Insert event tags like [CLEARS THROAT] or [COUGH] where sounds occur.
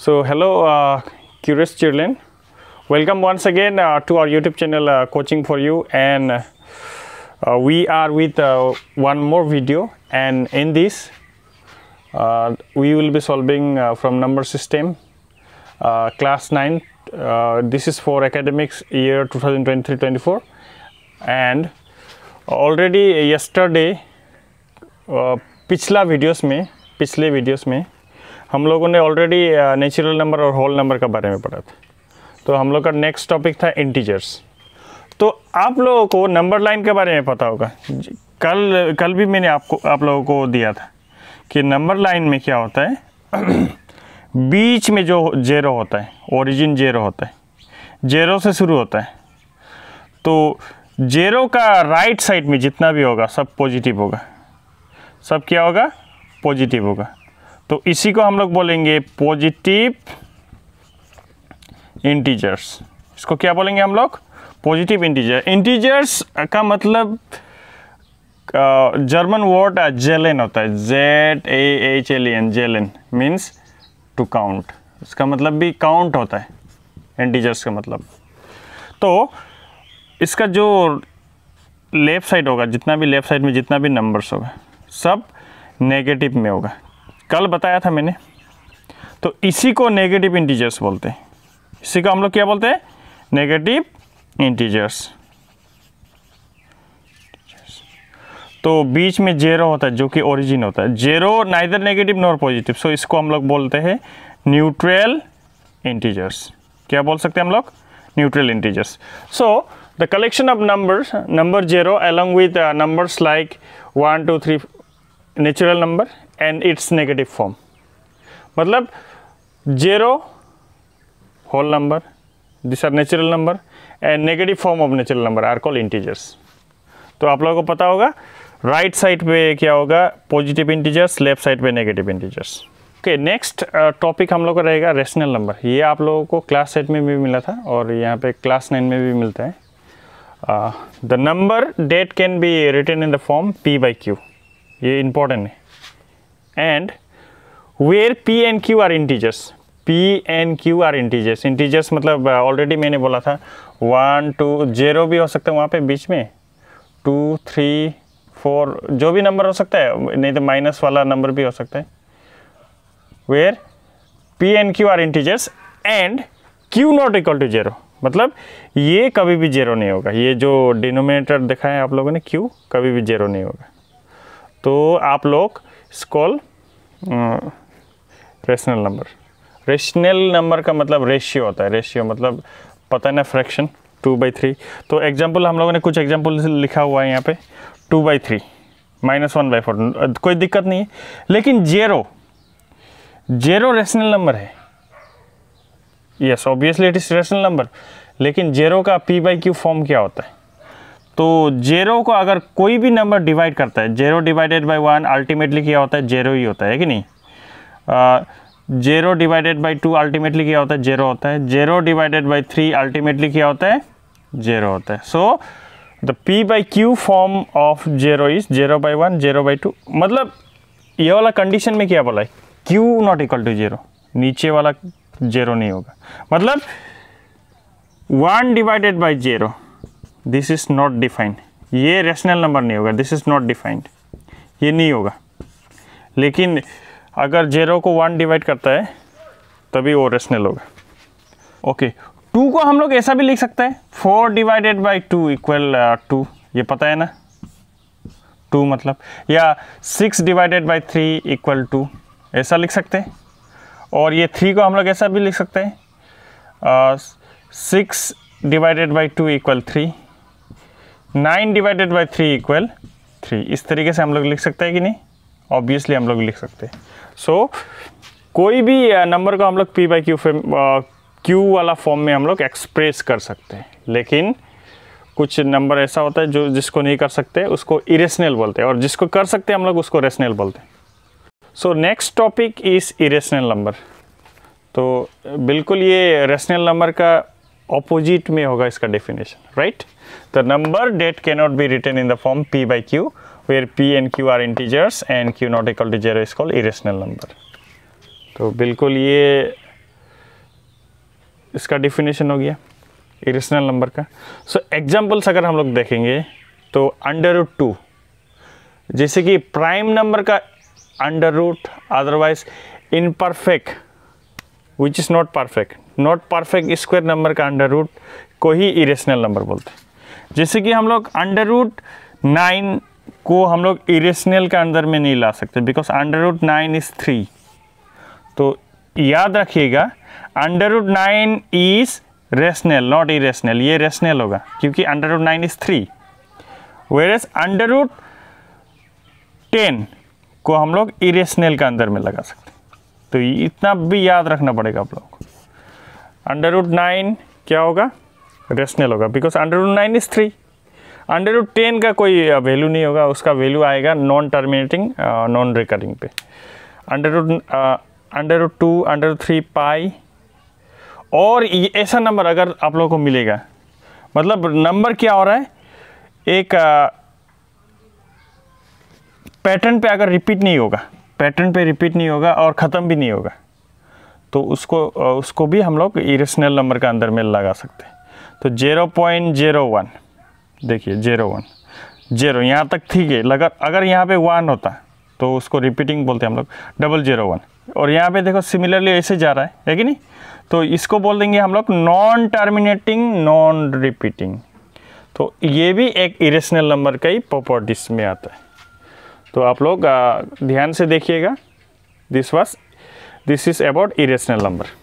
So hello uh, curious children, welcome once again uh, to our YouTube channel uh, Coaching for You and uh, we are with uh, one more video and in this uh, we will be solving from number system class 9 this is for academics year 2023-24 and already yesterday, pichla videos me, pichle videos me. हम लोगों ने already natural number और whole number के बारे में पढ़ा था तो हम लोग का नेक्स्ट टॉपिक था इंटीजर्स तो आप लोगों को नंबर लाइन के बारे में पता होगा कल कल भी मैंने आपको आप लोगों को दिया था कि नंबर लाइन में क्या होता है [CLEARS THROAT] बीच में जो जेरो होता है ओरिजिन जेरो होता है जेरो से शुरू होता है तो जेरो का राइट साइड में जितना भी होगा सब पॉजिटिव होगा सब क्या होगा पॉजिटिव होगा तो इसी को हम लोग बोलेंगे पॉजिटिव इंटीजर्स इसको क्या बोलेंगे हम लोग पॉजिटिव इंटीजर इंटीजर्स का मतलब जर्मन वर्ड जेलेन होता है Z A H L N जेलेन मीन्स टू काउंट इसका मतलब भी काउंट होता है इंटीजर्स का मतलब तो इसका जो लेफ़्ट साइड होगा जितना भी लेफ़्ट साइड में जितना भी नंबर्स होगा सब नेगेटिव में होगा कल बताया था मैंने तो इसी को नेगेटिव इंटीजर्स बोलते हैं इसी को हम लोग क्या बोलते हैं नेगेटिव इंटीजर्स तो बीच में जेरो होता है जो कि ओरिजिन होता है zero neither negative nor positive so इसको हम लोग बोलते हैं न्यूट्रल इंटीजर्स क्या बोल सकते हैं हम लोग neutral integers so the collection of numbers number zero along with numbers like one two three natural number and its negative form मतलब zero whole number this are natural number and negative form of natural number are call integers तो आप लोगों को पता होगा right side पे क्या होगा पॉजिटिव इंटीजर्स लेफ्ट साइड पे negative integers okay next topic हम लोग का रहेगा रेशनल नंबर ये आप लोगों को क्लास एट में भी मिला था और यहाँ पे क्लास नाइन में भी मिलता है the number that can be written in the form P by Q ये इंपॉर्टेंट है and where P and Q are integers P and Q are integers integers मतलब ऑलरेडी uh, मैंने बोला था वन टू जीरो भी हो सकता है वहाँ पे बीच में टू थ्री फोर जो भी नंबर हो सकता है नहीं तो माइनस वाला नंबर भी हो सकता है where P and Q are integers and Q not equal to zero मतलब ये कभी भी जीरो नहीं होगा ये जो डिनोमिनेटर दिखाया आप लोगों ने क्यू कभी भी जीरो नहीं होगा तो आप लोग स्कॉल रेशनल नंबर रेशनल नंबर का मतलब रेशियो होता है रेशियो मतलब पता है ना फ्रैक्शन टू बाई थ्री तो एग्जाम्पल हम लोगों ने कुछ एग्जाम्पल लिखा हुआ है यहाँ पे two by three minus one by four कोई दिक्कत नहीं है लेकिन जेरो जेरो रेशनल नंबर है yes obviously it is rational number लेकिन जेरो का पी बाई क्यू फॉर्म क्या होता है तो जेरो को अगर कोई भी नंबर डिवाइड करता है zero divided by one ultimately क्या होता है जेरो ही होता है कि नहीं zero divided by two ultimately क्या होता है जेरो होता है zero divided by three ultimately क्या होता है जेरो होता है so the P by Q form of zero is zero by one zero by two मतलब ये वाला कंडीशन में क्या बोला है Q not equal to zero नीचे वाला जेरो नहीं होगा मतलब one divided by zero this is not defined ये रेशनल नंबर नहीं होगा दिस इज़ नॉट डिफाइंड ये नहीं होगा लेकिन अगर जेरो को वन डिवाइड करता है तभी वो रेशनल होगा ओके टू को हम लोग ऐसा भी लिख सकते हैं four divided by two equal to ये पता है ना टू मतलब या six divided by three equal to ऐसा लिख सकते हैं और ये थ्री को हम लोग ऐसा भी लिख सकते हैं six divided by two equal three nine divided by three equal three इस तरीके से हम लोग लिख सकते हैं कि नहीं ऑब्वियसली हम लोग लिख सकते हैं सो so, कोई भी नंबर uh, को हम लोग पी बाई क्यू क्यू वाला फॉर्म में हम लोग एक्सप्रेस कर सकते हैं लेकिन कुछ नंबर ऐसा होता है जो जिसको नहीं कर सकते उसको इरेशनल बोलते हैं और जिसको कर सकते हैं हम लोग उसको रेशनल बोलते हैं so next topic is irrational number तो बिल्कुल ये रेशनल नंबर का ऑपोजिट में होगा इसका definition right right? The number that cannot be written in the form P by Q where P and Q are integers and Q not equal to 0 is called irrational number. तो बिल्कुल ये इसका definition हो गया irrational number का सो so, examples अगर हम लोग देखेंगे तो अंडर रूट टू जैसे कि प्राइम नंबर का under root otherwise in perfect which is not perfect not perfect square number का अंडर रूट को ही इरेशनल नंबर बोलते हैं जैसे कि हम लोग अंडर रूट नाइन को हम लोग इरेशनल के अंदर में नहीं ला सकते because under root nine is three तो याद रखिएगा under root nine is rational not irrational ये रेशनल होगा क्योंकि under root nine is three where as under root ten को हम लोग इरेशनल के अंदर में लगा सकते तो इतना भी याद रखना पड़ेगा आप लोगों को अंडर रूट नाइन क्या होगा रेशनल होगा because under root nine is three under root ten का कोई वैल्यू uh, नहीं होगा उसका वैल्यू आएगा नॉन टर्मिनेटिंग नॉन रिकरिंग पे under root under root two under root three pi और ऐसा नंबर अगर आप लोगों को मिलेगा मतलब नंबर क्या हो रहा है एक पैटर्न uh, पे अगर रिपीट नहीं होगा पैटर्न पे रिपीट नहीं होगा और ख़त्म भी नहीं होगा तो उसको uh, उसको भी हम लोग इरेशनल नंबर का अंदर में लगा सकते हैं तो जीरो पॉइंट जीरो वन देखिए जीरो वन जीरो यहाँ तक ठीक है लगा अगर यहाँ पे वन होता तो उसको रिपीटिंग बोलते हैं हम लोग डबल जीरो वन और यहाँ पे देखो सिमिलरली ऐसे जा रहा है है कि नहीं तो इसको बोल देंगे हम लोग नॉन टर्मिनेटिंग नॉन रिपीटिंग तो ये भी एक इरेशनल नंबर का ही प्रॉपर्टीज में आता है तो आप लोग ध्यान से देखिएगा this was this is about irrational number